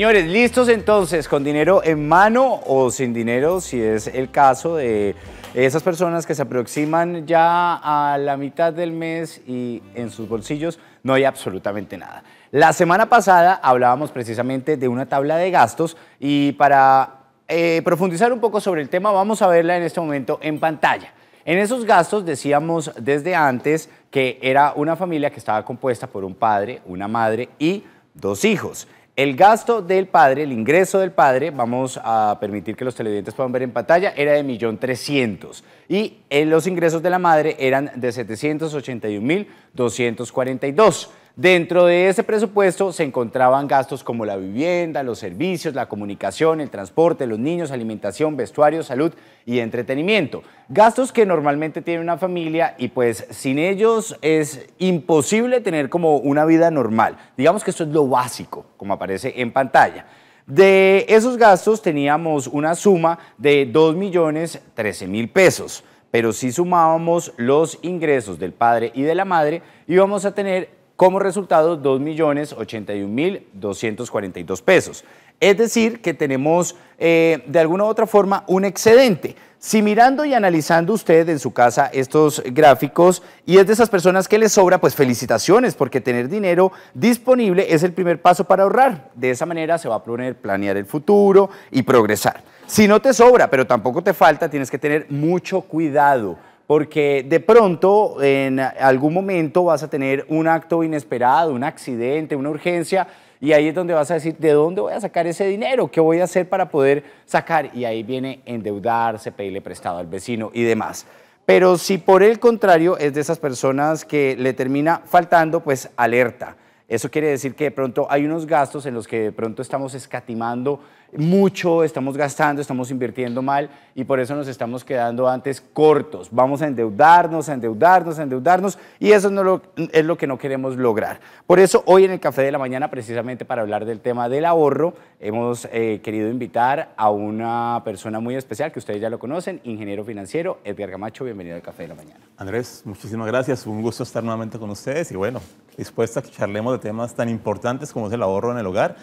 Señores, listos entonces con dinero en mano o sin dinero, si es el caso de esas personas que se aproximan ya a la mitad del mes y en sus bolsillos no hay absolutamente nada. La semana pasada hablábamos precisamente de una tabla de gastos y para eh, profundizar un poco sobre el tema vamos a verla en este momento en pantalla. En esos gastos decíamos desde antes que era una familia que estaba compuesta por un padre, una madre y dos hijos. El gasto del padre, el ingreso del padre, vamos a permitir que los televidentes puedan ver en pantalla, era de 1.300.000 y eh, los ingresos de la madre eran de 781.242. Dentro de ese presupuesto se encontraban gastos como la vivienda, los servicios, la comunicación, el transporte, los niños, alimentación, vestuario, salud y entretenimiento. Gastos que normalmente tiene una familia y pues sin ellos es imposible tener como una vida normal. Digamos que esto es lo básico, como aparece en pantalla. De esos gastos teníamos una suma de 2 millones 13 mil pesos, pero si sumábamos los ingresos del padre y de la madre, íbamos a tener como resultado, 2.081.242 pesos. Es decir, que tenemos eh, de alguna u otra forma un excedente. Si mirando y analizando usted en su casa estos gráficos y es de esas personas que les sobra, pues felicitaciones, porque tener dinero disponible es el primer paso para ahorrar. De esa manera se va a poner, planear el futuro y progresar. Si no te sobra, pero tampoco te falta, tienes que tener mucho cuidado porque de pronto en algún momento vas a tener un acto inesperado, un accidente, una urgencia, y ahí es donde vas a decir, ¿de dónde voy a sacar ese dinero? ¿Qué voy a hacer para poder sacar? Y ahí viene endeudarse, pedirle prestado al vecino y demás. Pero si por el contrario es de esas personas que le termina faltando, pues alerta. Eso quiere decir que de pronto hay unos gastos en los que de pronto estamos escatimando mucho, estamos gastando, estamos invirtiendo mal y por eso nos estamos quedando antes cortos. Vamos a endeudarnos, a endeudarnos, a endeudarnos y eso no lo, es lo que no queremos lograr. Por eso hoy en el Café de la Mañana, precisamente para hablar del tema del ahorro, hemos eh, querido invitar a una persona muy especial que ustedes ya lo conocen, ingeniero financiero Edgar Camacho. Bienvenido al Café de la Mañana. Andrés, muchísimas gracias. Un gusto estar nuevamente con ustedes y bueno, dispuesta a que charlemos de temas tan importantes como es el ahorro en el hogar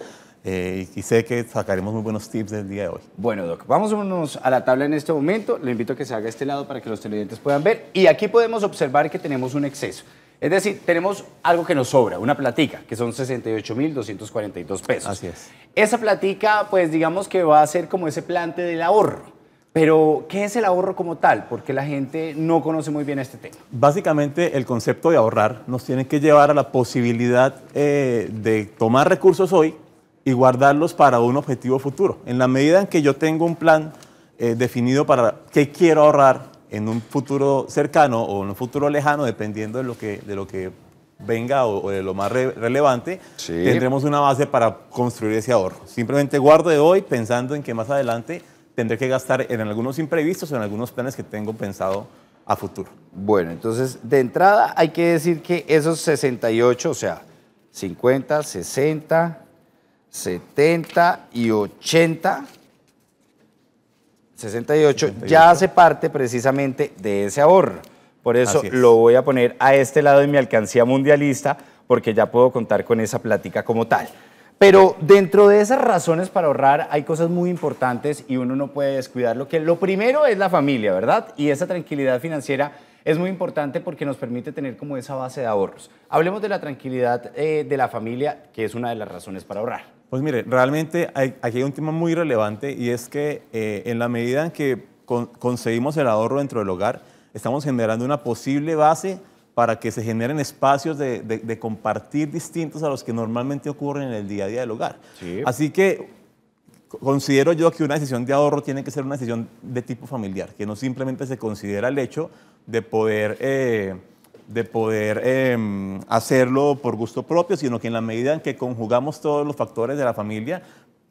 eh, y sé que sacaremos muy buenos tips del día de hoy. Bueno, Doc, vámonos a la tabla en este momento. Le invito a que se haga este lado para que los televidentes puedan ver. Y aquí podemos observar que tenemos un exceso. Es decir, tenemos algo que nos sobra, una platica, que son 68.242 pesos. Así es. Esa platica, pues digamos que va a ser como ese plante del ahorro. Pero, ¿qué es el ahorro como tal? Porque la gente no conoce muy bien este tema. Básicamente, el concepto de ahorrar nos tiene que llevar a la posibilidad eh, de tomar recursos hoy y guardarlos para un objetivo futuro. En la medida en que yo tengo un plan eh, definido para qué quiero ahorrar en un futuro cercano o en un futuro lejano, dependiendo de lo que, de lo que venga o, de lo más relevante, tendremos una base para construir ese ahorro. Simplemente guardo de hoy pensando en que más adelante tendré que gastar en algunos imprevistos o en algunos planes que tengo pensado a futuro. Bueno, entonces de entrada hay que decir que esos 68, o sea, 50, 60, 70 y 80, 68, ya hace parte precisamente de ese ahorro. Por eso lo voy a poner a este lado de mi alcancía mundialista, porque ya puedo contar con esa plática como tal. Pero dentro de esas razones para ahorrar hay cosas muy importantes y uno no puede descuidar lo que lo primero es la familia, ¿verdad? Y esa tranquilidad financiera es muy importante porque nos permite tener como esa base de ahorros. Hablemos de la tranquilidad eh, de la familia, que es una de las razones para ahorrar. Pues mire, realmente aquí hay un tema muy relevante y es que eh, en la medida en que conseguimos el ahorro dentro del hogar, estamos generando una posible base para que se generen espacios de, compartir distintos a los que normalmente ocurren en el día a día del hogar. Así que considero yo que una decisión de ahorro tiene que ser una decisión de tipo familiar, que no simplemente se considera el hecho de poder... Eh, de poder em, hacerlo por gusto propio, sino que en la medida en que conjugamos todos los factores de la familia,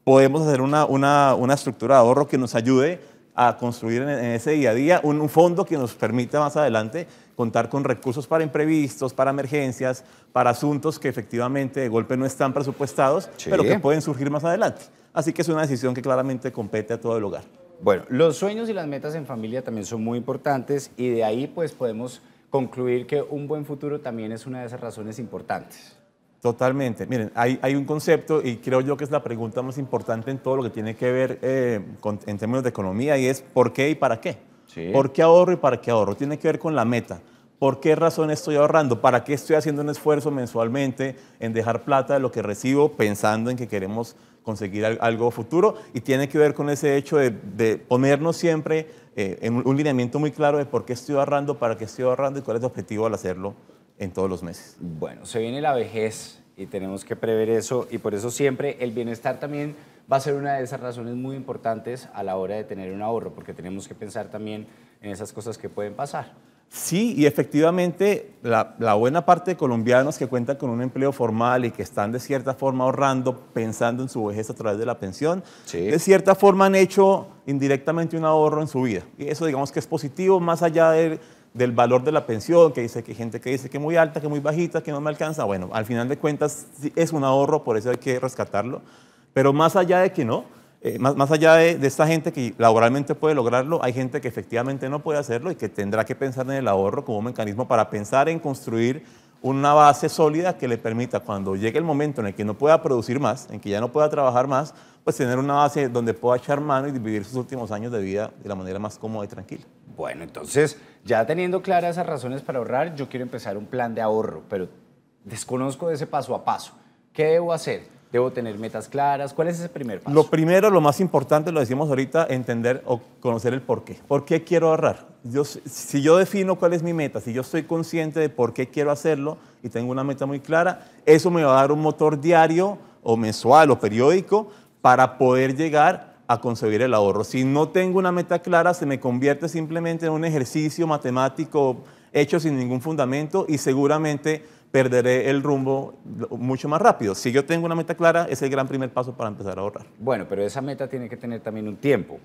podemos hacer una, estructura de ahorro que nos ayude a construir en, ese día a día un, fondo que nos permita más adelante contar con recursos para imprevistos, para emergencias, para asuntos que efectivamente de golpe no están presupuestados, pero que pueden surgir más adelante. Así que es una decisión que claramente compete a todo el hogar. Bueno, los sueños y las metas en familia también son muy importantes y de ahí pues podemos concluir que un buen futuro también es una de esas razones importantes. Totalmente. Miren, hay, un concepto y creo yo que es la pregunta más importante en todo lo que tiene que ver eh, en términos de economía y es ¿por qué y para qué? ¿Por qué ahorro y para qué ahorro? Tiene que ver con la meta. ¿Por qué razón estoy ahorrando? ¿Para qué estoy haciendo un esfuerzo mensualmente en dejar plata de lo que recibo pensando en que queremos conseguir algo futuro? Y tiene que ver con ese hecho de ponernos siempre eh, un lineamiento muy claro de por qué estoy ahorrando, para qué estoy ahorrando y cuál es el objetivo al hacerlo en todos los meses. Bueno, se viene la vejez y tenemos que prever eso y por eso siempre el bienestar también va a ser una de esas razones muy importantes a la hora de tener un ahorro, porque tenemos que pensar también en esas cosas que pueden pasar. Sí, y efectivamente la, buena parte de colombianos que cuentan con un empleo formal y que están de cierta forma ahorrando, pensando en su vejez a través de la pensión, de cierta forma han hecho indirectamente un ahorro en su vida. Y eso digamos que es positivo, más allá del valor de la pensión, que dice que hay gente que dice que es muy alta, que es muy bajita, que no me alcanza. Bueno, al final de cuentas es un ahorro, por eso hay que rescatarlo. Pero más allá de que no, eh, más, allá de, de, esta gente que laboralmente puede lograrlo, hay gente que efectivamente no puede hacerlo y que tendrá que pensar en el ahorro como un mecanismo para pensar en construir una base sólida que le permita cuando llegue el momento en el que no pueda producir más, en que ya no pueda trabajar más, pues tener una base donde pueda echar mano y vivir sus últimos años de vida de la manera más cómoda y tranquila. Bueno, entonces, ya teniendo claras esas razones para ahorrar, yo quiero empezar un plan de ahorro, pero desconozco ese paso a paso. ¿Qué debo hacer? Debo tener metas claras. ¿Cuál es ese primer paso? Lo primero, lo más importante, lo decimos ahorita, entender o conocer el por qué. ¿Por qué quiero ahorrar? si yo defino cuál es mi meta, si yo estoy consciente de por qué quiero hacerlo y tengo una meta muy clara, eso me va a dar un motor diario o mensual o periódico para poder llegar a conseguir el ahorro. Si no tengo una meta clara, se me convierte simplemente en un ejercicio matemático hecho sin ningún fundamento y seguramente perderé el rumbo mucho más rápido. Si yo tengo una meta clara, es el gran primer paso para empezar a ahorrar. Bueno, pero esa meta tiene que tener también un tiempo.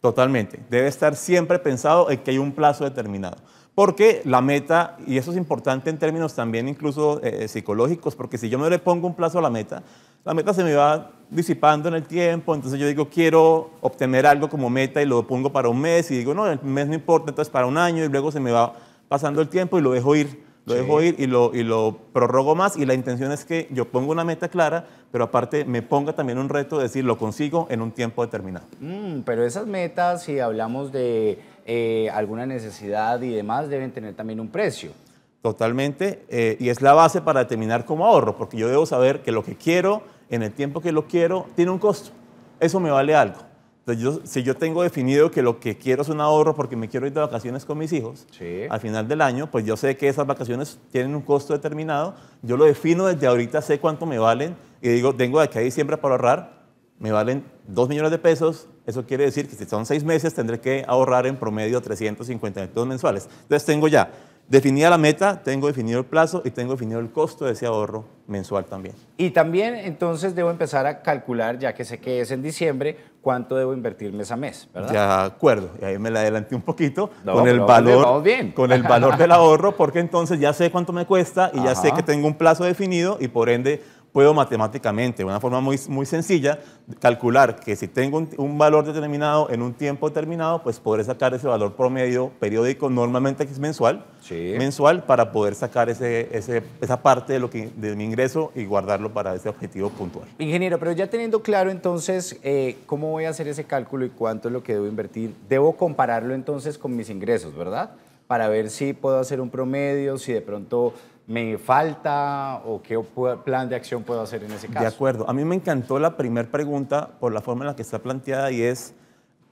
Totalmente. Debe estar siempre pensado en que hay un plazo determinado. Porque la meta, y eso es importante en términos también incluso eh, eh, psicológicos, porque si yo me le pongo un plazo a la meta, la meta se me va disipando en el tiempo, entonces yo digo, quiero obtener algo como meta y lo pongo para un mes y digo, no, el mes no importa, entonces para un año y luego se me va pasando el tiempo y lo dejo ir lo dejo ir y lo, y lo prorrogo más y la intención es que yo ponga una meta clara, pero aparte me ponga también un reto de decir, lo consigo en un tiempo determinado. Mm, pero esas metas, si hablamos de eh, alguna necesidad y demás, deben tener también un precio. Totalmente, eh, y es la base para determinar cómo ahorro, porque yo debo saber que lo que quiero, en el tiempo que lo quiero, tiene un costo. Eso me vale algo. Entonces, yo, si yo tengo definido que lo que quiero es un ahorro porque me quiero ir de vacaciones con mis hijos al final del año, pues yo sé que esas vacaciones tienen un costo determinado. Yo lo defino desde ahorita, sé cuánto me valen y digo, tengo de aquí a diciembre para ahorrar, me valen 2 millones de pesos. Eso quiere decir que si son seis meses tendré que ahorrar en promedio 352 mensuales. Entonces tengo ya Definida la meta, tengo definido el plazo y tengo definido el costo de ese ahorro mensual también. Y también entonces debo empezar a calcular, ya que sé que es en diciembre, cuánto debo invertir mes a mes, ¿verdad? De acuerdo, y ahí me la adelanté un poquito con, el valor, con el valor del ahorro, porque entonces ya sé cuánto me cuesta y ya sé que tengo un plazo definido y por ende puedo matemáticamente, de una forma muy, muy sencilla, calcular que si tengo un, valor determinado en un tiempo determinado, pues podré sacar ese valor promedio periódico, normalmente que es mensual, mensual, para poder sacar ese, esa parte de, lo que, de mi ingreso y guardarlo para ese objetivo puntual. Ingeniero, pero ya teniendo claro entonces eh, cómo voy a hacer ese cálculo y cuánto es lo que debo invertir, debo compararlo entonces con mis ingresos, ¿verdad? Para ver si puedo hacer un promedio, si de pronto me falta o qué plan de acción puedo hacer en ese caso. De acuerdo. A mí me encantó la primera pregunta por la forma en la que está planteada y es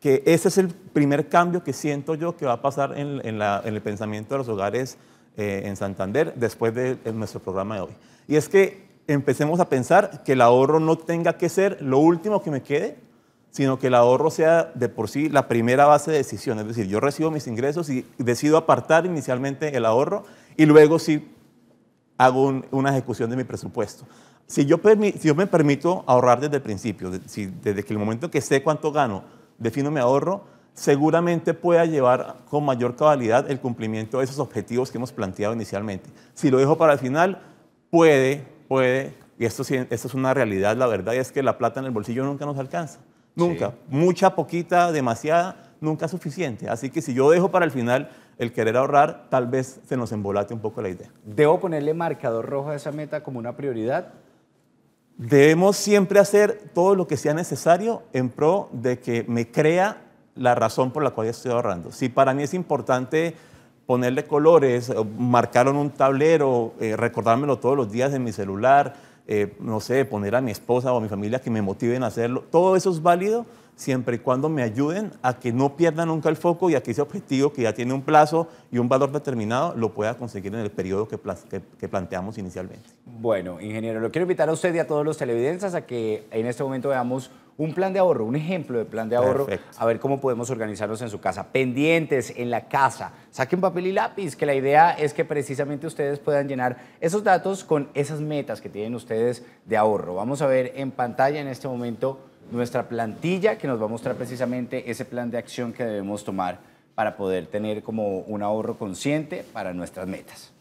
que ese es el primer cambio que siento yo que va a pasar en, el pensamiento de los hogares eh, en Santander después de nuestro programa de hoy. Y es que empecemos a pensar que el ahorro no tenga que ser lo último que me quede, sino que el ahorro sea de por sí la primera base de decisión. Es decir, yo recibo mis ingresos y decido apartar inicialmente el ahorro y luego sí hago una ejecución de mi presupuesto. Si yo, me permito ahorrar desde el principio, desde que el momento que sé cuánto gano, defino mi ahorro, seguramente pueda llevar con mayor cabalidad el cumplimiento de esos objetivos que hemos planteado inicialmente. Si lo dejo para el final, puede, puede, y esto, es una realidad, la verdad es que la plata en el bolsillo nunca nos alcanza. Nunca. Mucha, poquita, demasiada, nunca suficiente. Así que si yo dejo para el final el querer ahorrar, tal vez se nos embolate un poco la idea. ¿Debo ponerle marcador rojo a esa meta como una prioridad? Debemos siempre hacer todo lo que sea necesario en pro de que me crea la razón por la cual estoy ahorrando. Si para mí es importante ponerle colores, marcar un tablero, eh, recordármelo todos los días en mi celular, eh, no sé, poner a mi esposa o a mi familia que me motiven a hacerlo, todo eso es válido, siempre y cuando me ayuden a que no pierda nunca el foco y a que ese objetivo que ya tiene un plazo y un valor determinado lo pueda conseguir en el periodo que, planteamos inicialmente. Bueno, ingeniero, lo quiero invitar a usted y a todos los televidentes a que en este momento veamos un plan de ahorro, un ejemplo de plan de ahorro, a ver cómo podemos organizarnos en su casa. Pendientes en la casa, saquen papel y lápiz, que la idea es que precisamente ustedes puedan llenar esos datos con esas metas que tienen ustedes de ahorro. Vamos a ver en pantalla en este momento nuestra plantilla que nos va a mostrar precisamente ese plan de acción que debemos tomar para poder tener como un ahorro consciente para nuestras metas.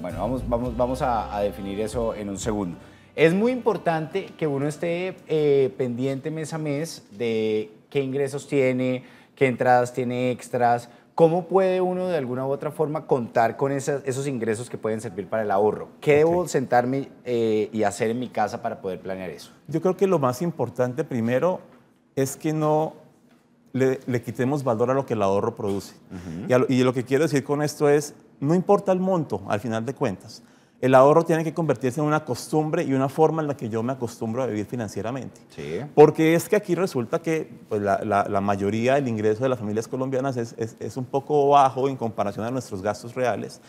Bueno, vamos, vamos, vamos a, definir eso en un segundo. Es muy importante que uno esté eh, pendiente mes a mes de qué ingresos tiene, qué entradas tiene extras, ¿Cómo puede uno de alguna u otra forma contar con esos ingresos que pueden servir para el ahorro? ¿Qué debo sentarme eh, y hacer en mi casa para poder planear eso? Yo creo que lo más importante primero es que no le, quitemos valor a lo que el ahorro produce. y lo que quiero decir con esto es, no importa el monto al final de cuentas. El ahorro tiene que convertirse en una costumbre y una forma en la que yo me acostumbro a vivir financieramente. Porque es que aquí resulta que pues, la, mayoría del ingreso de las familias colombianas es, un poco bajo en comparación a nuestros gastos reales.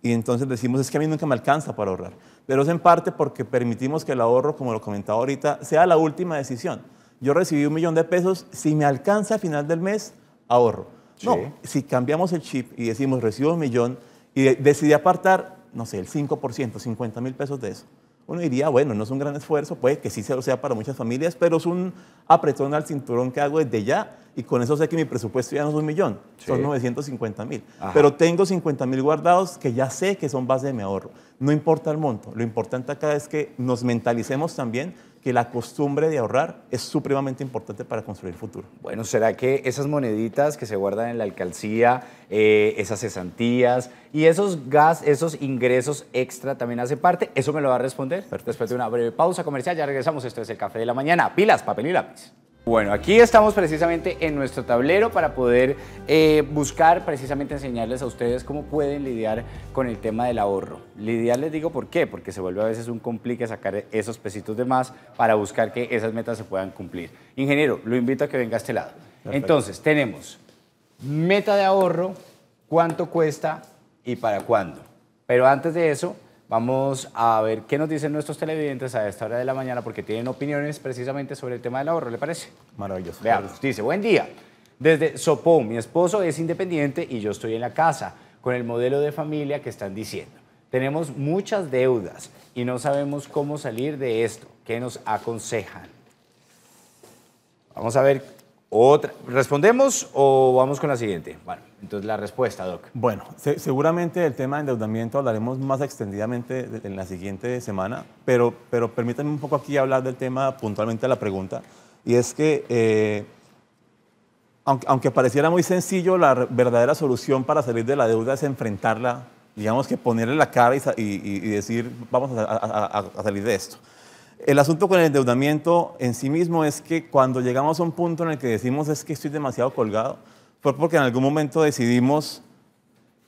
Y entonces decimos, es que a mí nunca me alcanza para ahorrar. Pero es en parte porque permitimos que el ahorro, como lo comentaba ahorita, sea la última decisión. Yo recibí un millón de pesos, si me alcanza a final del mes, ahorro. No, si cambiamos el chip y decimos, recibo un millón y decidí apartar no sé, el 5%, 50 mil pesos de eso. Uno diría, bueno, no es un gran esfuerzo, puede que sí se lo sea para muchas familias, pero es un apretón al cinturón que hago desde ya y con eso sé que mi presupuesto ya no es un millón, son 950 mil. Pero tengo 50 mil guardados que ya sé que son base de mi ahorro. No importa el monto, lo importante acá es que nos mentalicemos también que la costumbre de ahorrar es supremamente importante para construir el futuro. Bueno, ¿será que esas moneditas que se guardan en la alcaldía, eh, esas cesantías y esos gas, esos ingresos extra también hace parte? Eso me lo va a responder después de una breve pausa comercial. Ya regresamos. Esto es el Café de la Mañana. Pilas, papel y lápiz. Bueno, aquí estamos precisamente en nuestro tablero para poder eh, buscar, precisamente enseñarles a ustedes cómo pueden lidiar con el tema del ahorro. Lidiar les digo por qué, porque se vuelve a veces un complique sacar esos pesitos de más para buscar que esas metas se puedan cumplir. Ingeniero, lo invito a que venga a este lado. Entonces, tenemos meta de ahorro, cuánto cuesta y para cuándo. Pero antes de eso, Vamos a ver qué nos dicen nuestros televidentes a esta hora de la mañana porque tienen opiniones precisamente sobre el tema del ahorro, ¿le parece? Maravilloso. Veamos, pues, dice, buen día. Desde Sopón, mi esposo es independiente y yo estoy en la casa con el modelo de familia que están diciendo. Tenemos muchas deudas y no sabemos cómo salir de esto. ¿Qué nos aconsejan? Vamos a ver otra. ¿Respondemos o vamos con la siguiente? Bueno, entonces la respuesta, Doc. Bueno, seguramente el tema de endeudamiento hablaremos más extendidamente en la siguiente semana, pero, pero permítanme un poco aquí hablar del tema puntualmente de la pregunta. Y es que, eh, aunque, aunque pareciera muy sencillo, la verdadera solución para salir de la deuda es enfrentarla digamos que ponerle la cara y, decir, vamos a, salir de esto. El asunto con el endeudamiento en sí mismo es que cuando llegamos a un punto en el que decimos es que estoy demasiado colgado, fue porque en algún momento decidimos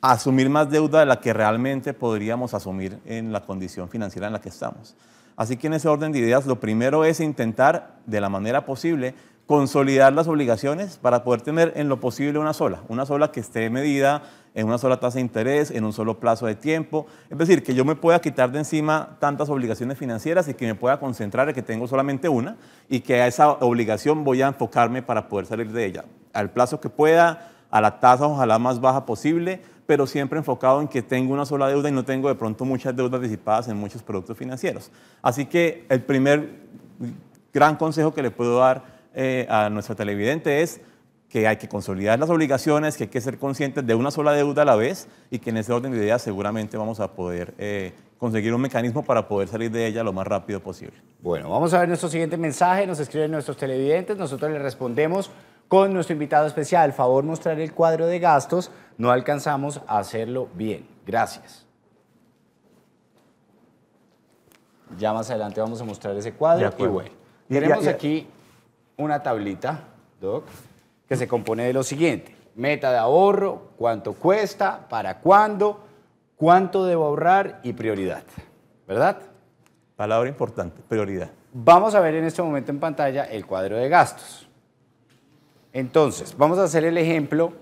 asumir más deuda de la que realmente podríamos asumir en la condición financiera en la que estamos. Así que en ese orden de ideas, lo primero es intentar, de la manera posible, consolidar las obligaciones para poder tener en lo posible una sola, una sola que esté medida en una sola tasa de interés, en un solo plazo de tiempo. Es decir, que yo me pueda quitar de encima tantas obligaciones financieras y que me pueda concentrar en que tengo solamente una y que a esa obligación voy a enfocarme para poder salir de ella, al plazo que pueda, a la tasa ojalá más baja posible, pero siempre enfocado en que tengo una sola deuda y no tengo de pronto muchas deudas disipadas en muchos productos financieros. Así que el primer gran consejo que le puedo dar eh, a nuestro televidente es que hay que consolidar las obligaciones, que hay que ser conscientes de una sola deuda a la vez y que en ese orden de ideas seguramente vamos a poder eh, conseguir un mecanismo para poder salir de ella lo más rápido posible. Bueno, vamos a ver nuestro siguiente mensaje, nos escriben nuestros televidentes, nosotros les respondemos con nuestro invitado especial. Favor mostrar el cuadro de gastos, no alcanzamos a hacerlo bien. Gracias. Ya más adelante vamos a mostrar ese cuadro y bueno, tenemos aquí una tablita, Doc, que se compone de lo siguiente. Meta de ahorro, cuánto cuesta, para cuándo, cuánto debo ahorrar y prioridad. ¿Verdad? Palabra importante, prioridad. Vamos a ver en este momento en pantalla el cuadro de gastos. Entonces, vamos a hacer el ejemplo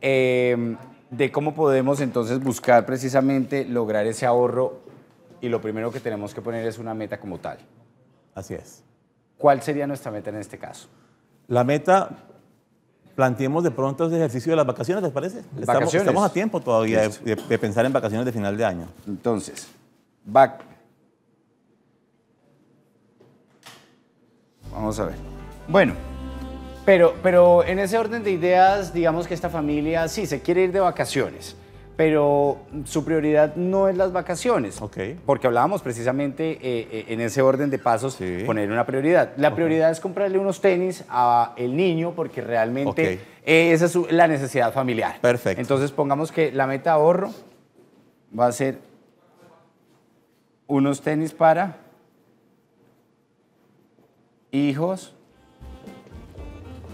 eh, de cómo podemos entonces buscar precisamente lograr ese ahorro y lo primero que tenemos que poner es una meta como tal. Así es. ¿Cuál sería nuestra meta en este caso? La meta, planteemos de pronto ese ejercicio de las vacaciones, ¿les parece? Estamos, a tiempo todavía de, pensar en vacaciones de final de año. Entonces, back. Vamos a ver. Bueno, pero, pero en ese orden de ideas, digamos que esta familia sí se quiere ir de vacaciones pero su prioridad no es las vacaciones. Ok. Porque hablábamos precisamente eh, eh, en ese orden de pasos, poner una prioridad. La prioridad es comprarle unos tenis al niño porque realmente esa es la necesidad familiar. Perfecto. Entonces pongamos que la meta ahorro va a ser unos tenis para hijos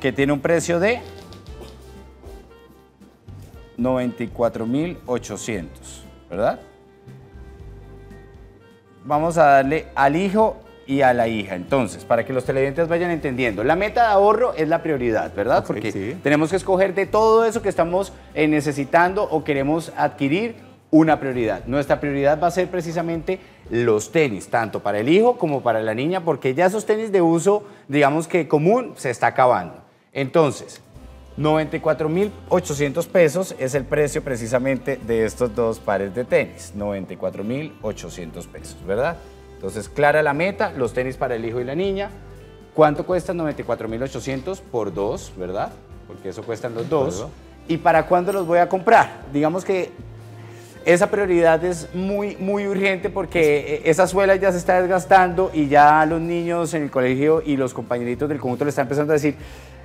que tiene un precio de 94.800, ¿verdad? Vamos a darle al hijo y a la hija. Entonces, para que los televidentes vayan entendiendo, la meta de ahorro es la prioridad, ¿verdad? Porque tenemos que escoger de todo eso que estamos eh, necesitando o queremos adquirir una prioridad. Nuestra prioridad va a ser precisamente los tenis, tanto para el hijo como para la niña, porque ya esos tenis de uso, digamos que común, se está acabando. Entonces, 94.800 pesos es el precio precisamente de estos dos pares de tenis. 94.800 pesos, ¿verdad? Entonces, clara la meta, los tenis para el hijo y la niña. ¿Cuánto cuestan 94.800 por dos, verdad? Porque eso cuestan los dos. ¿Y para cuándo los voy a comprar? Digamos que esa prioridad es muy, muy urgente porque e-, esa suela ya se está desgastando y ya los niños en el colegio y los compañeritos del conjunto le están empezando a decir,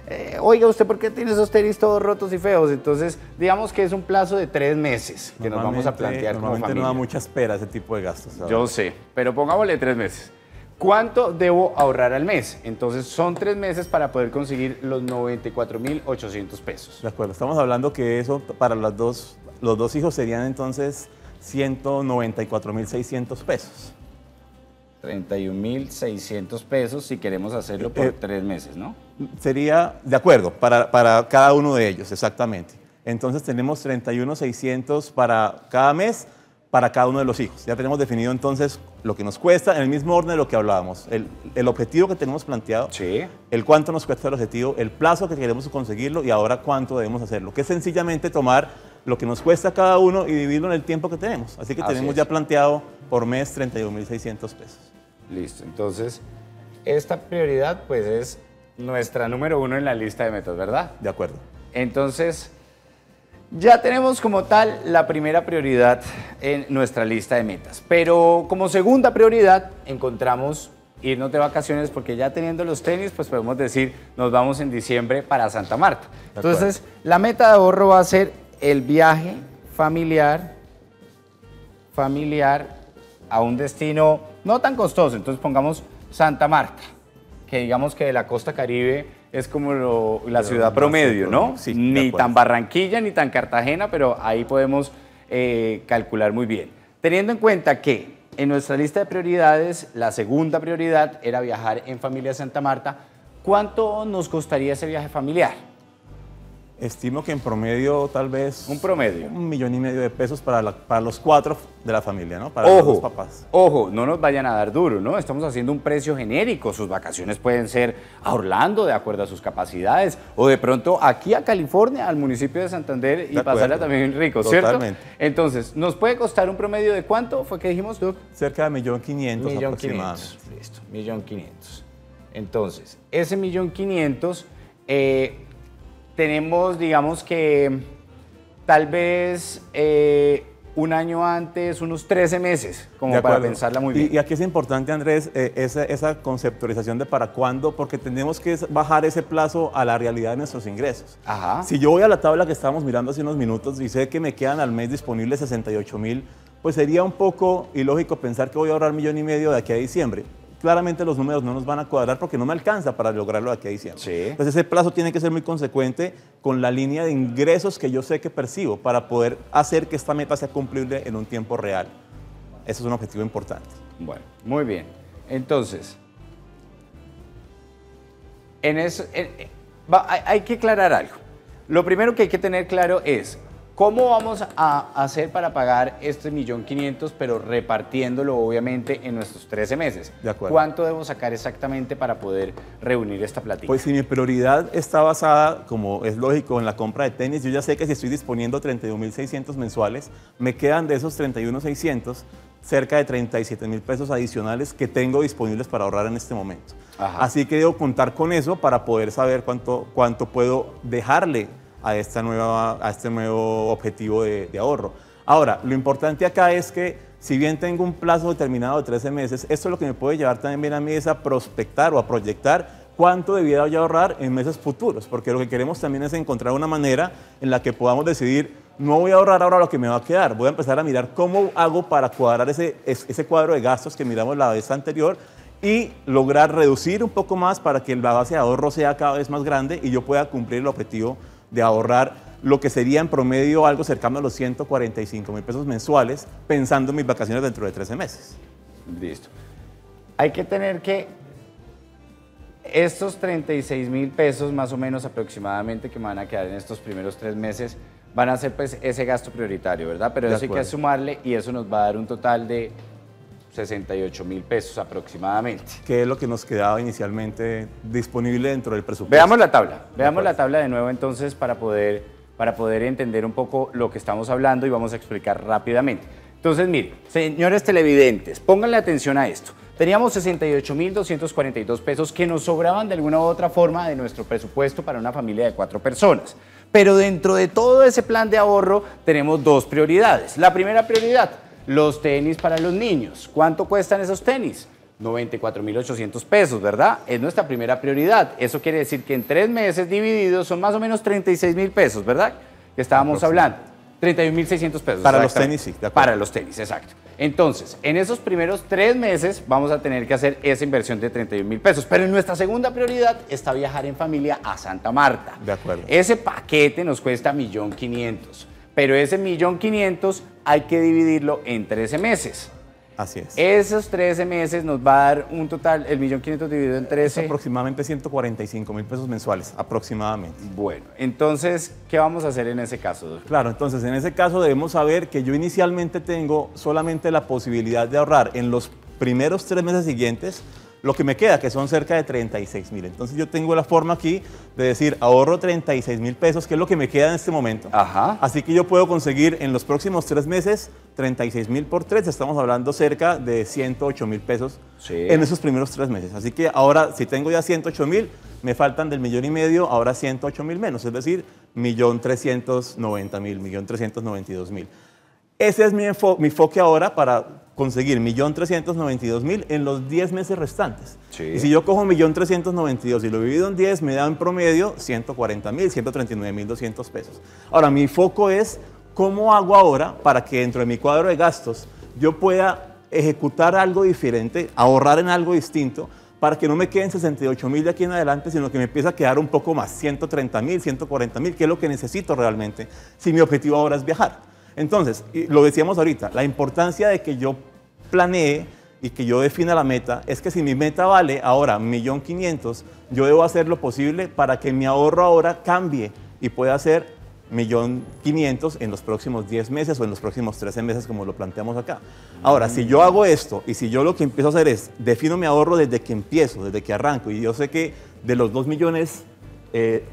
eh, oiga, ¿usted por qué tiene esos tenis todos rotos y feos? Entonces, digamos que es un plazo de tres meses que nos vamos a plantear como no da mucha espera ese tipo de gastos. Yo sé, pero pongámosle tres meses. ¿Cuánto debo ahorrar al mes? Entonces son tres meses para poder conseguir los 94.800 pesos. De acuerdo, estamos hablando que eso para los dos, los dos hijos serían entonces 194.600 pesos. 31.600 pesos si queremos hacerlo por eh, eh, tres meses, ¿no? Sería, de acuerdo, para, para cada uno de ellos, exactamente. Entonces tenemos 31.600 para cada mes, para cada uno de los hijos. Ya tenemos definido entonces lo que nos cuesta en el mismo orden de lo que hablábamos. El, objetivo que tenemos planteado, el cuánto nos cuesta el objetivo, el plazo que queremos conseguirlo y ahora cuánto debemos hacerlo. Que es sencillamente tomar lo que nos cuesta cada uno y dividirlo en el tiempo que tenemos. Así que tenemos ya planteado por mes 31.600 pesos. Listo, entonces, esta prioridad pues es nuestra número uno en la lista de metas, ¿verdad? De acuerdo. Entonces, ya tenemos como tal la primera prioridad en nuestra lista de metas, pero como segunda prioridad encontramos irnos de vacaciones porque ya teniendo los tenis, pues podemos decir, nos vamos en diciembre para Santa Marta. Entonces, la meta de ahorro va a ser el viaje familiar, familiar a un destino no tan costoso. Entonces pongamos Santa Marta, que digamos que de la costa caribe es como la ciudad promedio, ¿no? ni tan Barranquilla, ni tan Cartagena, pero ahí podemos eh, calcular muy bien. Teniendo en cuenta que en nuestra lista de prioridades, la segunda prioridad era viajar en familia a Santa Marta, ¿cuánto nos costaría ese viaje familiar? Estimo que en promedio tal vez... Un promedio. Un millón y medio de pesos para, para los cuatro de la familia, ¿no? Para todos los papás. Ojo, no nos vayan a dar duro, ¿no? Estamos haciendo un precio genérico. Sus vacaciones pueden ser a Orlando de acuerdo a sus capacidades o de pronto aquí a California, al municipio de Santander y pasarla también rico, ¿cierto? Totalmente. Entonces, ¿nos puede costar un promedio de cuánto fue que dijimos, tú? Cerca de millón quinientos aproximadamente. 500. Listo, millón quinientos. Entonces, ese millón quinientos... Eh, tenemos, digamos que tal vez eh, un año antes, unos 13 meses, como para pensarla muy bien. Y, aquí es importante, Andrés, eh, esa, conceptualización de para cuándo, porque tenemos que bajar ese plazo a la realidad de nuestros ingresos. Si yo voy a la tabla que estábamos mirando hace unos minutos y sé que me quedan al mes disponibles 68 mil, pues sería un poco ilógico pensar que voy a ahorrar millón y medio de aquí a diciembre claramente los números no nos van a cuadrar porque no me alcanza para lograrlo aquí a diciembre. Entonces ese plazo tiene que ser muy consecuente con la línea de ingresos que yo sé que percibo para poder hacer que esta meta sea cumplible en un tiempo real. Eso es un objetivo importante. Bueno, muy bien. Entonces, en eso, hay, hay que aclarar algo. Lo primero que hay que tener claro es, ¿Cómo vamos a hacer para pagar este millón 500 pero repartiéndolo obviamente en nuestros 13 meses? De acuerdo. ¿Cuánto debemos sacar exactamente para poder reunir esta platita? Pues si mi prioridad está basada, como es lógico, en la compra de tenis, yo ya sé que si estoy disponiendo 31.600 mensuales, me quedan de esos 31.600 cerca de 37.000 pesos adicionales que tengo disponibles para ahorrar en este momento. Así que debo contar con eso para poder saber cuánto, cuánto puedo dejarle a, esta nueva, a este nuevo objetivo de, ahorro. Ahora, lo importante acá es que si bien tengo un plazo determinado de 13 meses, esto es lo que me puede llevar también a mí es a prospectar o a proyectar cuánto debiera yo ahorrar en meses futuros, porque lo que queremos también es encontrar una manera en la que podamos decidir, no voy a ahorrar ahora lo que me va a quedar, voy a empezar a mirar cómo hago para cuadrar ese, ese cuadro de gastos que miramos la vez anterior y lograr reducir un poco más para que la base de ahorro sea cada vez más grande y yo pueda cumplir el objetivo de ahorrar lo que sería en promedio algo cercano a los 145 mil pesos mensuales, pensando en mis vacaciones dentro de 13 meses. Listo. Hay que tener que estos 36 mil pesos más o menos aproximadamente que me van a quedar en estos primeros tres meses van a ser pues ese gasto prioritario, ¿verdad? Pero eso hay que sumarle y eso nos va a dar un total de 68 mil pesos aproximadamente. ¿Qué es lo que nos quedaba inicialmente disponible dentro del presupuesto. Veamos la tabla, veamos la tabla de nuevo entonces para poder, para poder entender un poco lo que estamos hablando y vamos a explicar rápidamente. Entonces, mire, señores televidentes, pónganle atención a esto. Teníamos 68 mil 242 pesos que nos sobraban de alguna u otra forma de nuestro presupuesto para una familia de cuatro personas. Pero dentro de todo ese plan de ahorro tenemos dos prioridades. La primera prioridad, los tenis para los niños. ¿Cuánto cuestan esos tenis? 94.800 pesos, ¿verdad? Es nuestra primera prioridad. Eso quiere decir que en tres meses divididos son más o menos 36.000 pesos, ¿verdad? Que estábamos hablando. 31.600 pesos. Para los tenis, sí. para los tenis, exacto. Entonces, en esos primeros tres meses vamos a tener que hacer esa inversión de 31 mil pesos. Pero en nuestra segunda prioridad está viajar en familia a Santa Marta. De acuerdo. Ese paquete nos cuesta 1.500.000 pero ese millón 500 hay que dividirlo en 13 meses. Así es. Esos 13 meses nos va a dar un total, el millón 500 dividido en 13. Es aproximadamente 145 mil pesos mensuales, aproximadamente. Bueno, entonces, ¿qué vamos a hacer en ese caso? Claro, entonces en ese caso debemos saber que yo inicialmente tengo solamente la posibilidad de ahorrar en los primeros tres meses siguientes lo que me queda, que son cerca de 36 mil. Entonces yo tengo la forma aquí de decir, ahorro 36 mil pesos, que es lo que me queda en este momento. Ajá. Así que yo puedo conseguir en los próximos tres meses 36 mil por tres, estamos hablando cerca de 108 mil pesos en esos primeros tres meses. Así que ahora, si tengo ya 108 mil, me faltan del millón y medio, ahora 108 mil menos, es decir, millón 390 mil, millón 392 mil. Ese es mi, mi enfoque ahora para conseguir 1.392.000 en los 10 meses restantes. Y si yo cojo 1.392.000 y lo divido en 10, me da en promedio 140.000, 139.200 pesos. Ahora, mi foco es cómo hago ahora para que dentro de mi cuadro de gastos yo pueda ejecutar algo diferente, ahorrar en algo distinto, para que no me queden 68.000 mil de aquí en adelante, sino que me empieza a quedar un poco más, 130.000, mil, mil, que es lo que necesito realmente si mi objetivo ahora es viajar. Entonces, lo decíamos ahorita, la importancia de que yo planee y que yo defina la meta es que si mi meta vale ahora 1.500.000, yo debo hacer lo posible para que mi ahorro ahora cambie y pueda ser 1.500.000 en los próximos 10 meses o en los próximos 13 meses como lo planteamos acá. Ahora, si yo hago esto y si yo lo que empiezo a hacer es defino mi ahorro desde que empiezo, desde que arranco y yo sé que de los 2 millones eh,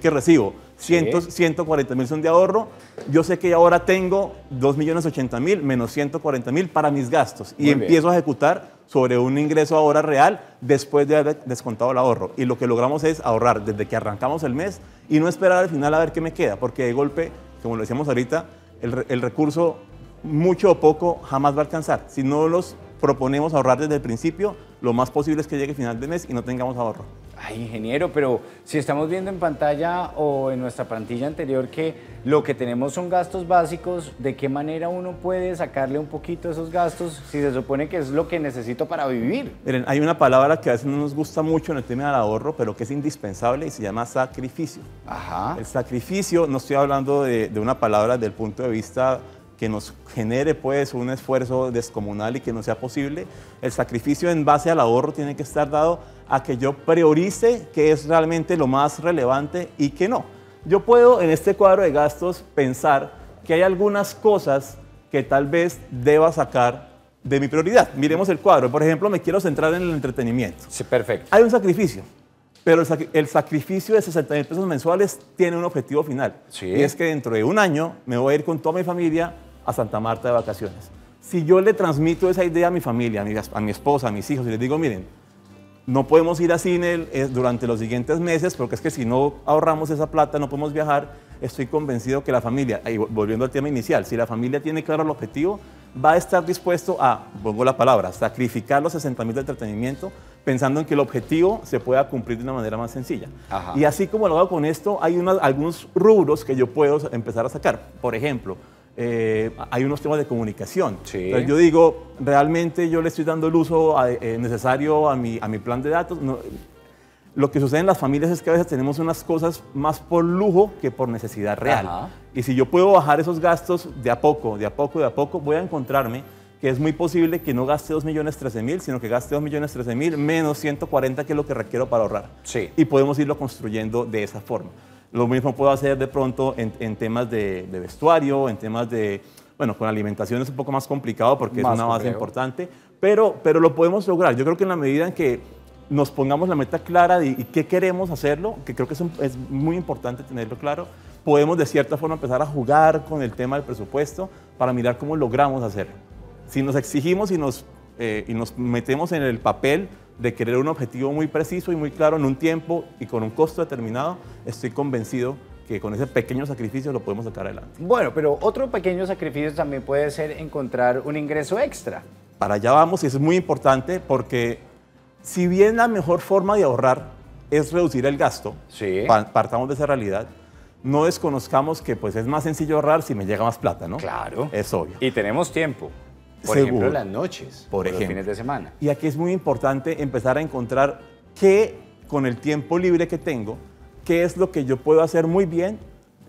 que recibo, 140 mil son de ahorro. Yo sé que ahora tengo 2 millones 80 mil menos 140 mil para mis gastos y empiezo a ejecutar sobre un ingreso ahora real después de haber descontado el ahorro. Y lo que logramos es ahorrar desde que arrancamos el mes y no esperar al final a ver qué me queda, porque de golpe, como lo decíamos ahorita, el, el recurso, mucho o poco, jamás va a alcanzar. Si no los proponemos ahorrar desde el principio, lo más posible es que llegue final de mes y no tengamos ahorro ay, ingeniero, pero si estamos viendo en pantalla o en nuestra plantilla anterior que lo que tenemos son gastos básicos, ¿de qué manera uno puede sacarle un poquito esos gastos si se supone que es lo que necesito para vivir? Miren, hay una palabra que a veces no nos gusta mucho en el tema del ahorro, pero que es indispensable y se llama sacrificio. Ajá. El sacrificio, no estoy hablando de, una palabra desde el punto de vista que nos genere pues un esfuerzo descomunal y que no sea posible. El sacrificio en base al ahorro tiene que estar dado a que yo priorice qué es realmente lo más relevante y qué no. Yo puedo en este cuadro de gastos pensar que hay algunas cosas que tal vez deba sacar de mi prioridad. Miremos el cuadro. Por ejemplo, me quiero centrar en el entretenimiento. Sí, perfecto. Hay un sacrificio, pero el, sacrificio de 60 mil pesos mensuales tiene un objetivo final. Sí. Y es que dentro de un año me voy a ir con toda mi familia a Santa Marta de vacaciones. Si yo le transmito esa idea a mi familia, a mi, a mi esposa, a mis hijos, y les digo, miren, no podemos ir a cine eh, durante los siguientes meses, porque es que si no ahorramos esa plata, no podemos viajar. Estoy convencido que la familia, y volviendo al tema inicial, si la familia tiene claro el objetivo, va a estar dispuesto a, pongo la palabra, sacrificar los 60 mil de entretenimiento, pensando en que el objetivo se pueda cumplir de una manera más sencilla. Y así como lo hago con esto, hay algunos rubros que yo puedo empezar a sacar. Por ejemplo, eh, hay unos temas de comunicación. yo digo, realmente yo le estoy dando el uso eh, eh, necesario a mi, plan de datos. lo que sucede en las familias es que a veces tenemos unas cosas más por lujo que por necesidad real. Y si yo puedo bajar esos gastos de a poco, de a poco, de a poco, voy a encontrarme que es muy posible que no gaste millones 2 mil sino que gaste millones 2 13 mil menos 140, que es lo que requiero para ahorrar. Y podemos irlo construyendo de esa forma. Lo mismo puedo hacer de pronto en, temas de, vestuario, en temas de, bueno, con alimentación es un poco más complicado porque es una base importante, pero, pero lo podemos lograr. Yo creo que en la medida en que nos pongamos la meta clara y qué queremos hacerlo, que creo que es, es muy importante tenerlo claro, podemos de cierta forma empezar a jugar con el tema del presupuesto para mirar cómo logramos hacerlo. Si nos exigimos y nos, eh, y nos metemos en el papel de querer un objetivo muy preciso y muy claro en un tiempo y con un costo determinado, estoy convencido que con ese pequeño sacrificio lo podemos sacar adelante. Bueno, pero otro pequeño sacrificio también puede ser encontrar un ingreso extra. Para allá vamos y es muy importante porque si bien la mejor forma de ahorrar es reducir el gasto, partamos de esa realidad, no desconozcamos que pues es más sencillo ahorrar si me llega más plata, ¿no? Claro. Es obvio. Y tenemos tiempo. Por ejemplo, las noches, por, ejemplo. los fines de semana. Y aquí es muy importante empezar a encontrar qué, con el tiempo libre que tengo, qué es lo que yo puedo hacer muy bien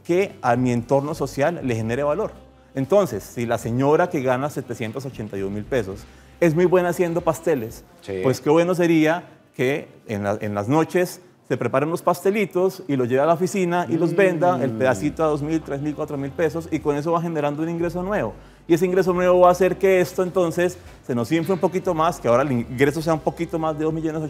que a mi entorno social le genere valor. Entonces, si la señora que gana 781 mil pesos es muy buena haciendo pasteles, pues qué bueno sería que en, en las noches se preparen los pastelitos y los lleve a la oficina y los venda el mm. pedacito a 2 mil, 3 mil, 4 mil pesos y con eso va generando un ingreso nuevo y ese ingreso nuevo va a hacer que esto entonces se nos infle un poquito más, que ahora el ingreso sea un poquito más de 2 millones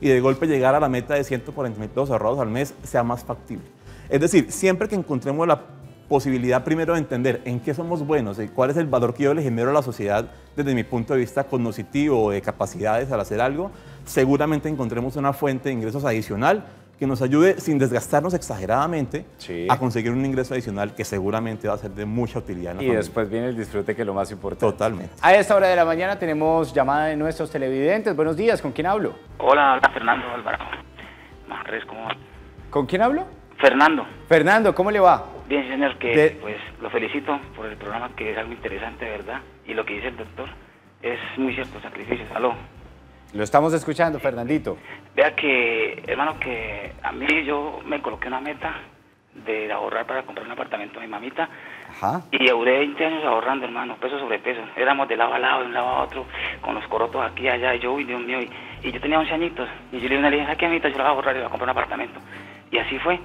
y de golpe llegar a la meta de 140 mil pesos ahorrados al mes sea más factible. Es decir, siempre que encontremos la posibilidad primero de entender en qué somos buenos y cuál es el valor que yo le genero a la sociedad desde mi punto de vista cognoscitivo o de capacidades al hacer algo, seguramente encontremos una fuente de ingresos adicional que nos ayude sin desgastarnos exageradamente a conseguir un ingreso adicional que seguramente va a ser de mucha utilidad. y después viene el disfrute que es lo más importante. Totalmente. A esta hora de la mañana tenemos llamada de nuestros televidentes. Buenos días, ¿con quién hablo? Hola, Fernando Alvarado. ¿Con quién hablo? Fernando. Fernando, ¿cómo le va? Bien, señor, que pues lo felicito por el programa que es algo interesante, ¿verdad? Y lo que dice el doctor es muy cierto, sacrificios. Aló. Lo estamos escuchando, Fernandito. Vea que, hermano, que a mí yo me coloqué una meta de ahorrar para comprar un apartamento a mi mamita. Ajá. Y duré 20 años ahorrando, hermano, peso sobre peso. Éramos de lado a lado, de un lado a otro, con los corotos aquí, allá, y yo, y Dios mío. Y, yo tenía 11 añitos. Y yo le dije, a aquí, mamita, yo la voy a ahorrar y voy a comprar un apartamento. Y así fue.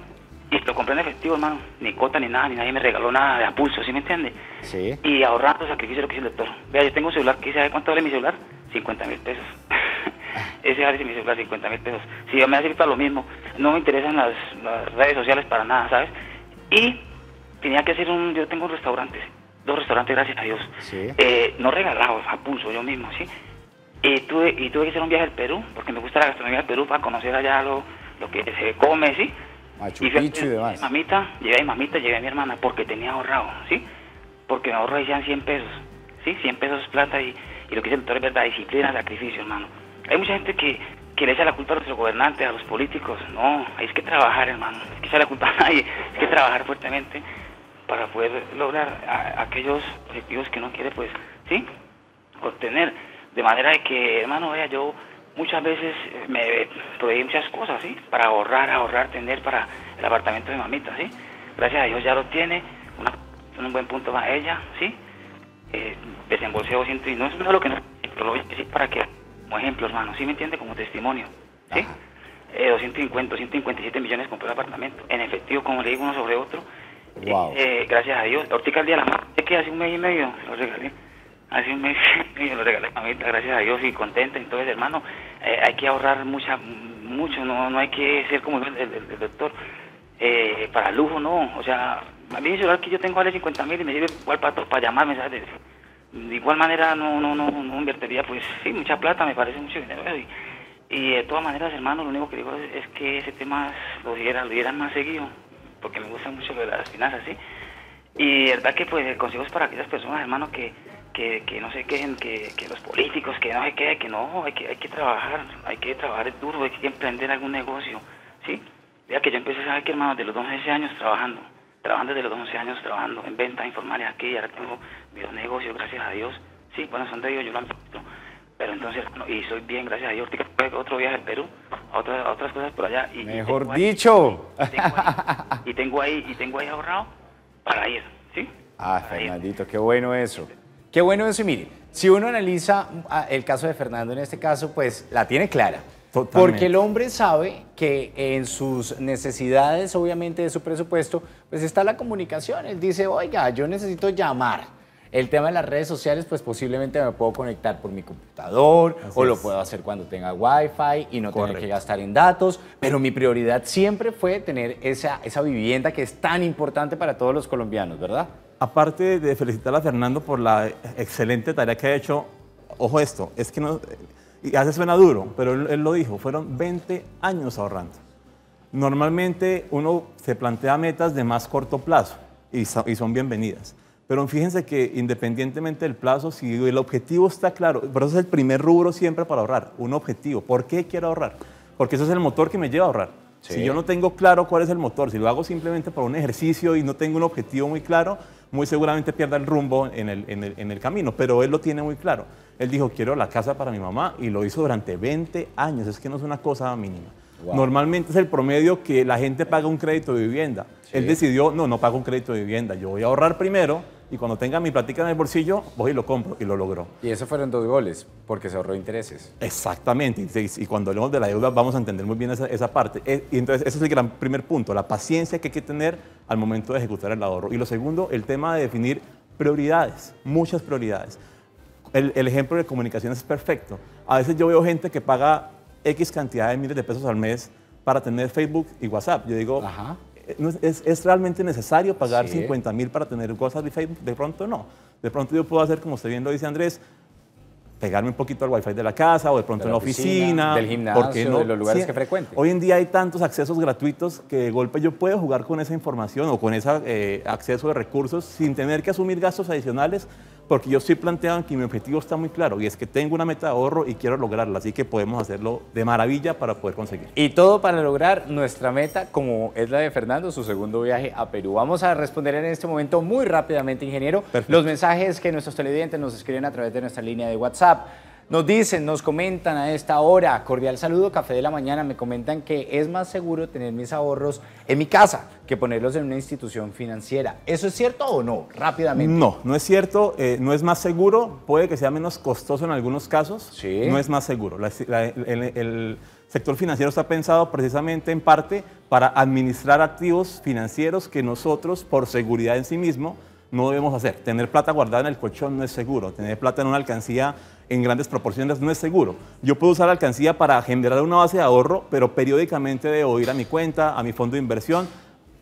Y lo compré en efectivo, hermano. Ni cota, ni nada, ni nadie me regaló nada de apulso, ¿sí me entiende? Sí. Y ahorrando, sacrificio, lo que hice el doctor. Vea, yo tengo un celular, ¿qué sabe cuánto vale mi celular? 50 mil pesos. Ese Harry me hizo para 50 mil pesos. Si yo me hace a lo mismo, no me interesan las, redes sociales para nada, ¿sabes? Y tenía que hacer un, yo tengo un restaurante, dos restaurantes, gracias a Dios. Eh, no regalados, a pulso, yo mismo, ¿sí? Y tuve, y tuve que hacer un viaje al Perú, porque me gusta la gastronomía del Perú, para conocer allá lo, lo que se come, ¿sí? Machu y, Picchu y eh, demás. Mamita, llevé a mi mamita, llevé a mi hermana, porque tenía ahorrado, ¿sí? Porque me ahorro decían 100 pesos, ¿sí? 100 pesos plata y, y lo que hice el doctor es verdad, disciplina, sacrificio, hermano hay mucha gente que, le echa la culpa a nuestros gobernantes, a los políticos. No, hay que trabajar, hermano. Es que echar la culpa a nadie. Hay que trabajar fuertemente para poder lograr aquellos objetivos que uno quiere, pues, ¿sí? Obtener. De manera de que, hermano, vea, yo muchas veces eh, me proveí muchas cosas, ¿sí? Para ahorrar, ahorrar, tener para el apartamento de mamita, ¿sí? Gracias a Dios ya lo tiene, una, un buen punto para ella, ¿sí? Eh, desembolseo, siento, y no es lo que no, pero lo voy a decir para que como ejemplo, hermano, ¿sí me entiende? Como testimonio, ¿sí? Eh, 250, 257 millones compró el apartamento, en efectivo, como le digo, uno sobre otro, eh, eh, gracias a Dios, ahorita el día de la que hace un mes y medio lo regalé, hace un mes y medio lo regalé, gracias a Dios y contenta, entonces, hermano, eh, hay que ahorrar mucha, mucho, no, no hay que ser como el, doctor, para lujo, no, o sea, a mí que yo tengo vale 50 mil y me sirve igual para, para llamar mensajes de igual manera no, no, no, no invertiría, pues sí, mucha plata, me parece mucho dinero. Y, de todas maneras, hermano, lo único que digo es, que ese tema lo dieran lo más seguido, porque me gusta mucho lo de las finanzas, ¿sí? Y verdad que pues el consejo es para aquellas personas, hermano, que, que, no se quejen, que, los políticos, que no se quejen, que no, hay que, hay que trabajar, hay que trabajar duro, hay que emprender algún negocio, ¿sí? Vea que yo empecé, ¿sabes qué, hermano? De los 12 años trabajando, trabajando desde los 12 años, trabajando en ventas informales aquí, ahora tengo de negocios, gracias a Dios. Sí, bueno, son de Dios, yo lo Pero entonces, y soy bien, gracias a Dios. Otro viaje al Perú, a otras, otras cosas por allá. Y, Mejor dicho. y, tengo ahí, y, tengo ahí, ahorrado para ir, ¿sí? Ah, Fernandito, qué bueno eso. Qué bueno eso, y mire, si uno analiza ah, el caso de Fernando en este caso, pues la tiene clara. Totalmente. Porque el hombre sabe que en sus necesidades, obviamente, de su presupuesto, pues está la comunicación. Él dice, oiga, yo necesito llamar el tema de las redes sociales, pues posiblemente me puedo conectar por mi computador o lo puedo hacer cuando tenga wifi y no tener que gastar en datos, pero mi prioridad siempre fue tener esa, vivienda que es tan importante para todos los colombianos, ¿verdad? Aparte de felicitar a Fernando por la excelente tarea que ha hecho, ojo esto, es que no, y hace suena duro, pero él, él lo dijo, fueron 20 años ahorrando. Normalmente uno se plantea metas de más corto plazo y, son bienvenidas. Pero fíjense que independientemente del plazo, si el objetivo está claro, por eso es el primer rubro siempre para ahorrar, un objetivo. ¿Por qué quiero ahorrar? Porque ese es el motor que me lleva a ahorrar. Si yo no tengo claro cuál es el motor, si lo hago simplemente por un ejercicio y no tengo un objetivo muy claro, muy seguramente pierda el rumbo en el, en el, en el camino. Pero él lo tiene muy claro. Él dijo, quiero la casa para mi mamá y lo hizo durante 20 años. Es que no es una cosa mínima. Normalmente es el promedio que la gente paga un crédito de vivienda. Él decidió, no, no pago un crédito de vivienda, yo voy a ahorrar primero y cuando tenga mi platica en el bolsillo, voy y lo compro y lo logro. Y eso fueron dos goles, porque se ahorró intereses. Exactamente, y, cuando hablemos de la deuda vamos a entender muy bien esa, parte. Eh, y entonces ese es el gran primer punto, la paciencia que hay que tener al momento de ejecutar el ahorro. Y lo segundo, el tema de definir prioridades, muchas prioridades. El, el ejemplo de comunicación es perfecto. A veces yo veo gente que paga X cantidad de miles de pesos al mes para tener Facebook y WhatsApp. Yo digo, Ajá. ¿Es, realmente necesario pagar 50 mil para tener cosas de Facebook? De pronto no. De pronto yo puedo hacer, como usted bien lo dice Andrés, pegarme un poquito al wifi de la casa o de pronto en la oficina, Del gimnasio, de los lugares que frecuente. Hoy en día hay tantos accesos gratuitos que de golpe yo puedo jugar con esa información o con ese eh, acceso de recursos sin tener que asumir gastos adicionales porque yo estoy planteando que mi objetivo está muy claro y es que tengo una meta de ahorro y quiero lograrla, así que podemos hacerlo de maravilla para poder conseguir. Y todo para lograr nuestra meta, como es la de Fernando, su segundo viaje a Perú. Vamos a responder en este momento muy rápidamente, ingeniero, los mensajes que nuestros televidentes nos escriben a través de nuestra línea de WhatsApp. Nos dicen, nos comentan a esta hora, cordial saludo, café de la mañana, me comentan que es más seguro tener mis ahorros en mi casa que ponerlos en una institución financiera. ¿Eso es cierto o no? Rápidamente. No, no es cierto, eh, no es más seguro, puede que sea menos costoso en algunos casos, ¿Sí? no es más seguro. el, el sector financiero está pensado precisamente en parte para administrar activos financieros que nosotros, por seguridad en sí mismo, no debemos hacer. Tener plata guardada en el colchón no es seguro, tener plata en una alcancía en grandes proporciones no es seguro. Yo puedo usar alcancía para generar una base de ahorro, pero periódicamente debo ir a mi cuenta, a mi fondo de inversión,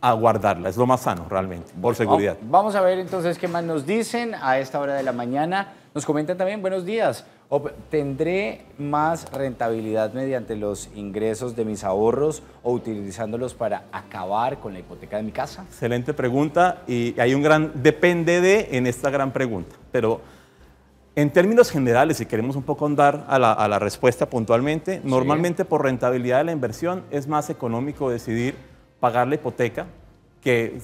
a guardarla. Es lo más sano realmente, por seguridad. Vamos a ver entonces qué más nos dicen a esta hora de la mañana. Nos comentan también, buenos días, ¿tendré más rentabilidad mediante los ingresos de mis ahorros o utilizándolos para acabar con la hipoteca de mi casa? Excelente pregunta y hay un gran depende de en esta gran pregunta, pero... En términos generales, si queremos un poco andar a la, respuesta puntualmente, normalmente por rentabilidad de la inversión es más económico decidir pagar la hipoteca que,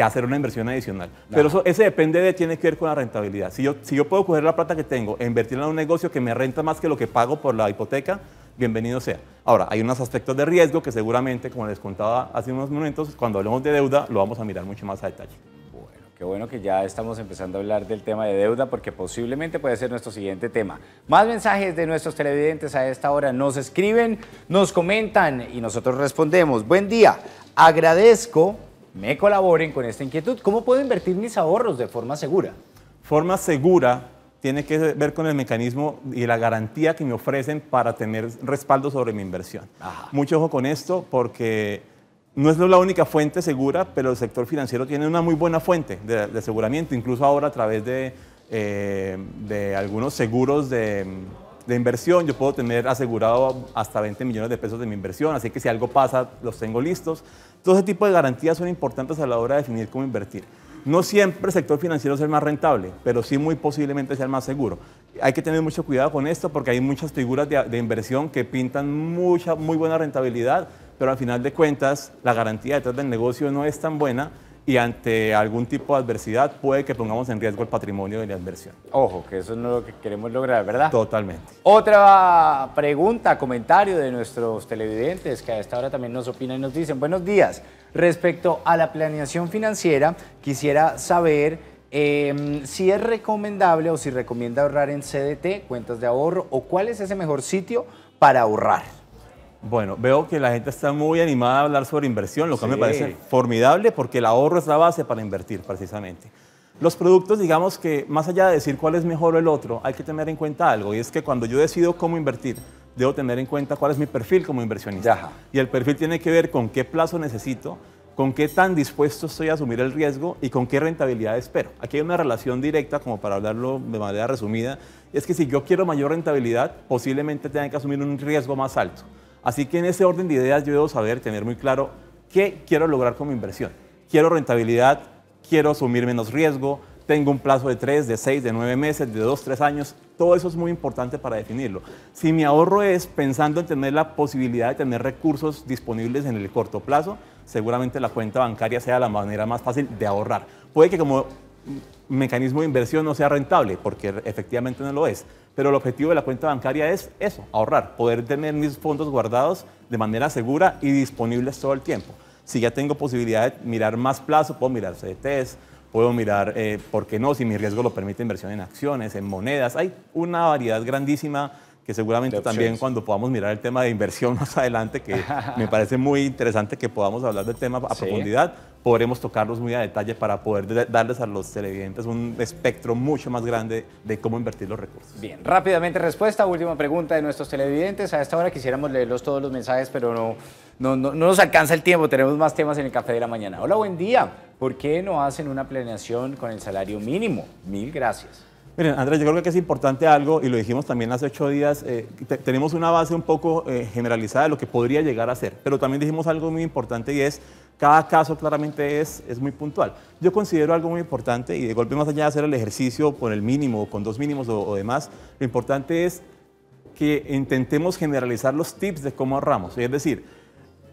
hacer una inversión adicional. Pero eso, ese depende de, tiene que ver con la rentabilidad. Si yo, si yo puedo coger la plata que tengo e invertirla en un negocio que me renta más que lo que pago por la hipoteca, bienvenido sea. Ahora, hay unos aspectos de riesgo que seguramente, como les contaba hace unos momentos, cuando hablemos de deuda, lo vamos a mirar mucho más a detalle bueno que ya estamos empezando a hablar del tema de deuda porque posiblemente puede ser nuestro siguiente tema. Más mensajes de nuestros televidentes a esta hora. Nos escriben, nos comentan y nosotros respondemos. Buen día, agradezco me colaboren con esta inquietud. ¿Cómo puedo invertir mis ahorros de forma segura? Forma segura tiene que ver con el mecanismo y la garantía que me ofrecen para tener respaldo sobre mi inversión. Mucho ojo con esto porque no es la única fuente segura, pero el sector financiero tiene una muy buena fuente de, aseguramiento, incluso ahora a través de, eh, algunos seguros de, inversión. Yo puedo tener asegurado hasta 20 millones de pesos de mi inversión, así que si algo pasa, los tengo listos. Todo ese tipo de garantías son importantes a la hora de definir cómo invertir. No siempre el sector financiero es el más rentable, pero sí muy posiblemente sea el más seguro. Hay que tener mucho cuidado con esto porque hay muchas figuras de, de inversión que pintan mucha, muy buena rentabilidad pero al final de cuentas la garantía detrás del negocio no es tan buena y ante algún tipo de adversidad puede que pongamos en riesgo el patrimonio de la inversión. Ojo, que eso no es lo que queremos lograr, ¿verdad? Totalmente. Otra pregunta, comentario de nuestros televidentes que a esta hora también nos opinan y nos dicen, buenos días, respecto a la planeación financiera, quisiera saber... Em, si es recomendable o si recomienda ahorrar en CDT, cuentas de ahorro, o cuál es ese mejor sitio para ahorrar. Bueno, veo que la gente está muy animada a hablar sobre inversión, lo que me parece formidable porque el ahorro es la base para invertir precisamente. Los productos, digamos que más allá de decir cuál es mejor o el otro, hay que tener en cuenta algo y es que cuando yo decido cómo invertir, debo tener en cuenta cuál es mi perfil como inversionista. Y el perfil tiene que ver con qué plazo necesito, con qué tan dispuesto estoy a asumir el riesgo y con qué rentabilidad espero. Aquí hay una relación directa, como para hablarlo de manera resumida, es que si yo quiero mayor rentabilidad, posiblemente tenga que asumir un riesgo más alto. Así que en ese orden de ideas yo debo saber, tener muy claro qué quiero lograr con mi inversión. Quiero rentabilidad, quiero asumir menos riesgo, tengo un plazo de tres, de seis, de nueve meses, de dos, tres años. Todo eso es muy importante para definirlo. Si mi ahorro es pensando en tener la posibilidad de tener recursos disponibles en el corto plazo, seguramente la cuenta bancaria sea la manera más fácil de ahorrar. Puede que como mecanismo de inversión no sea rentable, porque efectivamente no lo es, pero el objetivo de la cuenta bancaria es eso, ahorrar, poder tener mis fondos guardados de manera segura y disponibles todo el tiempo. Si ya tengo posibilidad de mirar más plazo, puedo mirar CDTs, puedo mirar, eh, ¿por qué no? Si mi riesgo lo permite, inversión en acciones, en monedas. Hay una variedad grandísima que seguramente también cuando podamos mirar el tema de inversión más adelante, que me parece muy interesante que podamos hablar del tema a profundidad, podremos tocarlos muy a detalle para poder darles a los televidentes un espectro mucho más grande de cómo invertir los recursos. Bien, rápidamente respuesta, última pregunta de nuestros televidentes. A esta hora quisiéramos leerlos todos los mensajes, pero no, no, no, nos alcanza el tiempo, tenemos más temas en el café de la mañana. Hola, buen día. ¿Por qué no hacen una planeación con el salario mínimo? Mil gracias. Miren, Andrés, yo creo que es importante algo, y lo dijimos también hace ocho días, eh, tenemos una base un poco eh, generalizada de lo que podría llegar a ser, pero también dijimos algo muy importante y es cada caso claramente es, es muy puntual. Yo considero algo muy importante, y de golpe más allá de hacer el ejercicio con el mínimo, con dos mínimos o, demás, lo importante es que intentemos generalizar los tips de cómo ahorramos. Es decir,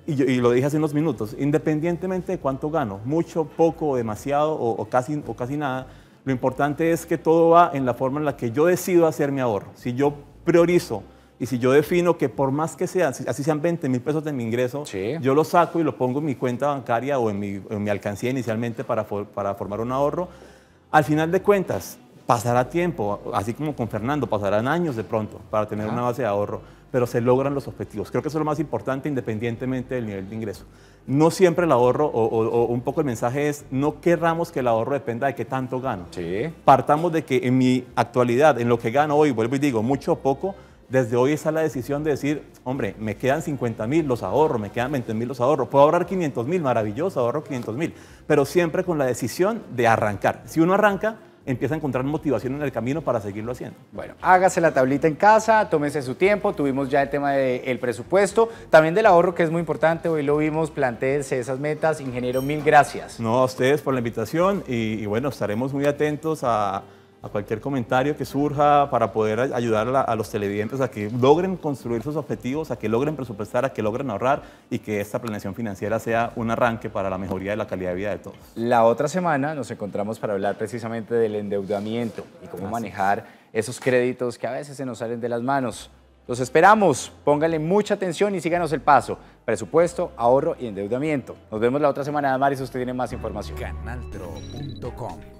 y, lo dije hace unos minutos, independientemente de cuánto gano, mucho, poco, demasiado o, o, casi, o casi nada, lo importante es que todo va en la forma en la que yo decido hacer mi ahorro. Si yo priorizo y si yo defino que por más que sean, así sean 20 mil pesos de mi ingreso, yo lo saco y lo pongo en mi cuenta bancaria o en mi, en mi alcancía inicialmente para, para formar un ahorro, al final de cuentas pasará tiempo, así como con Fernando, pasarán años de pronto para tener una base de ahorro, pero se logran los objetivos. Creo que eso es lo más importante independientemente del nivel de ingreso. No siempre el ahorro, o, o, un poco el mensaje es, no querramos que el ahorro dependa de qué tanto gano. Partamos de que en mi actualidad, en lo que gano hoy, vuelvo y digo, mucho o poco, desde hoy está la decisión de decir, hombre, me quedan 50 mil, los ahorro, me quedan 20 mil, los ahorro. Puedo ahorrar 500 mil, maravilloso, ahorro 500 mil. Pero siempre con la decisión de arrancar. Si uno arranca, empieza a encontrar motivación en el camino para seguirlo haciendo. Bueno, hágase la tablita en casa, tómese su tiempo, tuvimos ya el tema del presupuesto, también del ahorro que es muy importante, hoy lo vimos, planteense esas metas, ingeniero, mil gracias. No, a ustedes por la invitación y bueno, estaremos muy atentos a, a cualquier comentario que surja para poder ayudar a, los televidentes a que logren construir sus objetivos, a que logren presupuestar, a que logren ahorrar y que esta planeación financiera sea un arranque para la mejoría de la calidad de vida de todos. La otra semana nos encontramos para hablar precisamente del endeudamiento y cómo manejar esos créditos que a veces se nos salen de las manos. Los esperamos, pónganle mucha atención y síganos el paso. Presupuesto, ahorro y endeudamiento. Nos vemos la otra semana, Maris, usted tiene más información. Canaltro.com